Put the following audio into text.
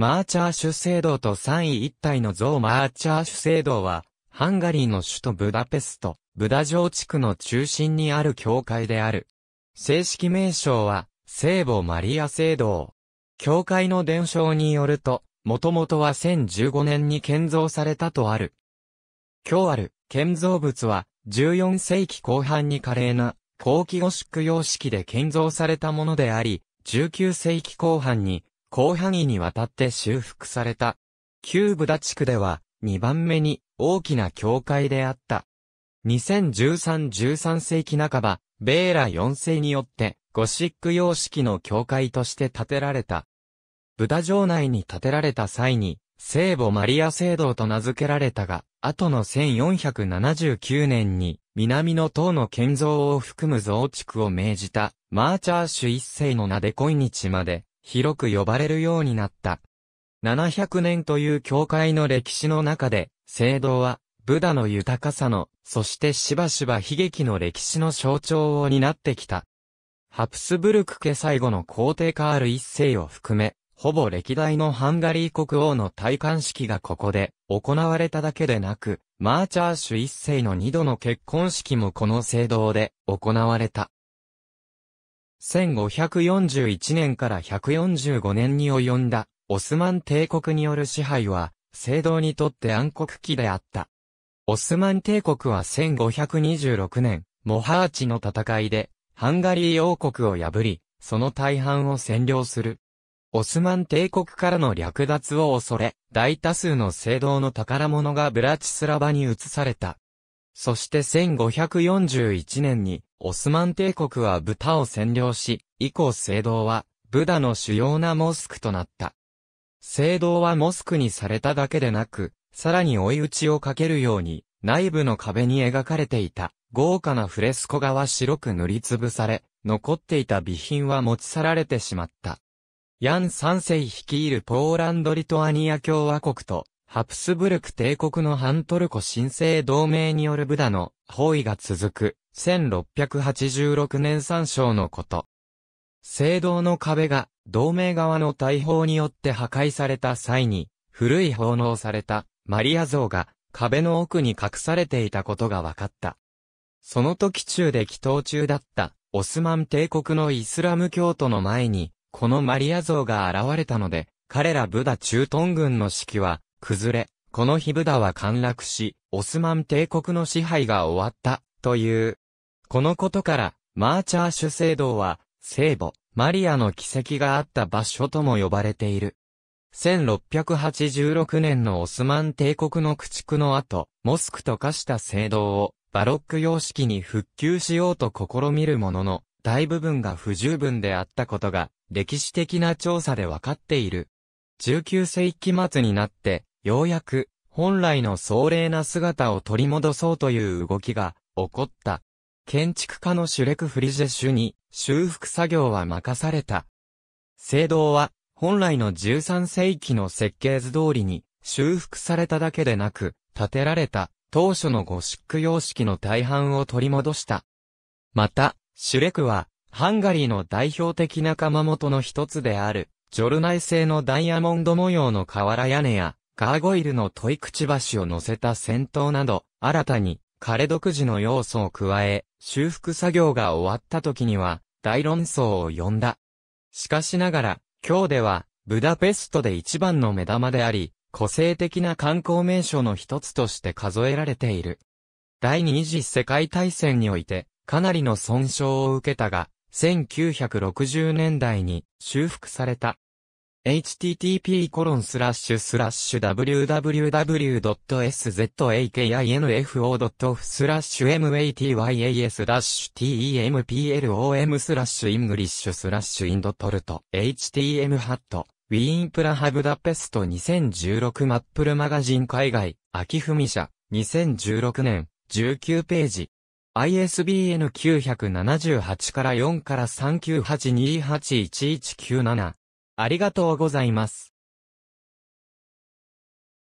マーチャーシュ聖堂と3位一体の像マーチャーシュ聖堂は、ハンガリーの首都ブダペスト、ブダ城地区の中心にある教会である。正式名称は、聖母マリア聖堂。教会の伝承によると、もともとは1015年に建造されたとある。今日ある建造物は、14世紀後半に華麗な、後期ゴシック様式で建造されたものであり、19世紀後半に、広範囲にわたって修復された。旧ブダ地区では、2番目に大きな教会であった。2013-13世紀半ば、ベーラ4世によって、ゴシック様式の教会として建てられた。ブダ城内に建てられた際に、聖母マリア聖堂と名付けられたが、後の1479年に、南の塔の建造を含む増築を命じた、マーチャー主一世の名で今日まで、広く呼ばれるようになった。700年という教会の歴史の中で、聖堂は、ブダの豊かさの、そしてしばしば悲劇の歴史の象徴を担ってきた。ハプスブルク家最後の皇帝カール一世を含め、ほぼ歴代のハンガリー国王の戴冠式がここで行われただけでなく、マーチャーシュ一世の二度の結婚式もこの聖堂で行われた。1541年から145年に及んだ、オスマン帝国による支配は、聖堂にとって暗黒期であった。オスマン帝国は1526年、モハーチの戦いで、ハンガリー王国を破り、その大半を占領する。オスマン帝国からの略奪を恐れ、大多数の聖堂の宝物がブラチスラバに移された。そして1541年に、オスマン帝国はブタを占領し、以降聖堂は、ブダの主要なモスクとなった。聖堂はモスクにされただけでなく、さらに追い打ちをかけるように、内部の壁に描かれていた、豪華なフレスコ画は白く塗りつぶされ、残っていた備品は持ち去られてしまった。ヤン三世率いるポーランド・リトアニア共和国と、ハプスブルク帝国の反トルコ新生同盟によるブダの包囲が続く1686年参照のこと。聖堂の壁が同盟側の大砲によって破壊された際に古い奉納されたマリア像が壁の奥に隠されていたことが分かった。その時中で祈祷中だったオスマン帝国のイスラム教徒の前にこのマリア像が現れたので彼らブダ中東軍の指揮は崩れ、この日ブダは陥落し、オスマン帝国の支配が終わった、という。このことから、マーチャーシュ聖堂は、聖母、マリアの奇跡があった場所とも呼ばれている。1686年のオスマン帝国の駆逐の後、モスクと化した聖堂をバロック様式に復旧しようと試みるものの、大部分が不十分であったことが、歴史的な調査でわかっている。19世紀末になって、ようやく、本来の壮麗な姿を取り戻そうという動きが、起こった。建築家のシュレク・フリジェシュに、修復作業は任された。聖堂は、本来の13世紀の設計図通りに、修復されただけでなく、建てられた、当初のゴシック様式の大半を取り戻した。また、シュレクは、ハンガリーの代表的な窯元の一つである、ジョルナイ製のダイヤモンド模様の瓦屋根や、ガーゴイルのトイクチバシを乗せた戦闘など、新たに彼独自の要素を加え、修復作業が終わった時には、大論争を呼んだ。しかしながら、今日では、ブダペストで一番の目玉であり、個性的な観光名所の一つとして数えられている。第二次世界大戦において、かなりの損傷を受けたが、1960年代に修復された。http://www.szaknfo.off i スラッシュ matyas templom スラッシュイングリッシュスラッシュインドトルト htm ハットウィーンプラハブダペスト2016マップルマガジン海外秋文社2016年19ページ ISBN 978から4から398281197ありがとうございます。